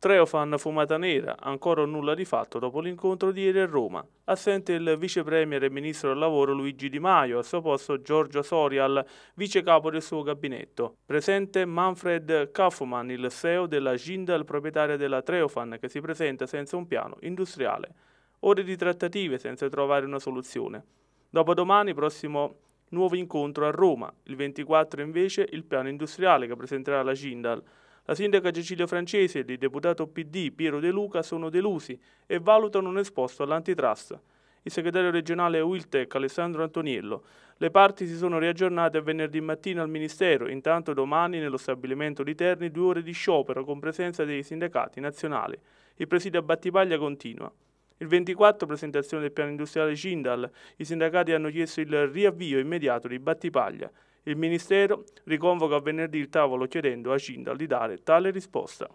Treofan fumata nera, ancora nulla di fatto dopo l'incontro di ieri a Roma. Assente il vice premier e ministro del lavoro Luigi Di Maio, al suo posto Giorgio Sorial, vice capo del suo gabinetto. Presente Manfred Kaufmann, il CEO della Gindal, proprietaria della Treofan, che si presenta senza un piano industriale. Ore di trattative senza trovare una soluzione. Dopodomani, prossimo nuovo incontro a Roma. Il 24 invece il piano industriale che presenterà la Gindal. La sindaca Cecilia Francese e il deputato PD Piero De Luca sono delusi e valutano un esposto all'antitrust. Il segretario regionale Wiltec Alessandro Antoniello. Le parti si sono riaggiornate a venerdì mattina al Ministero, intanto domani nello stabilimento di Terni due ore di sciopero con presenza dei sindacati nazionali. Il presidio a Battipaglia continua. Il 24 presentazione del piano industriale Cindal, i sindacati hanno chiesto il riavvio immediato di Battipaglia. Il Ministero riconvoca venerdì il tavolo chiedendo a Cindal di dare tale risposta.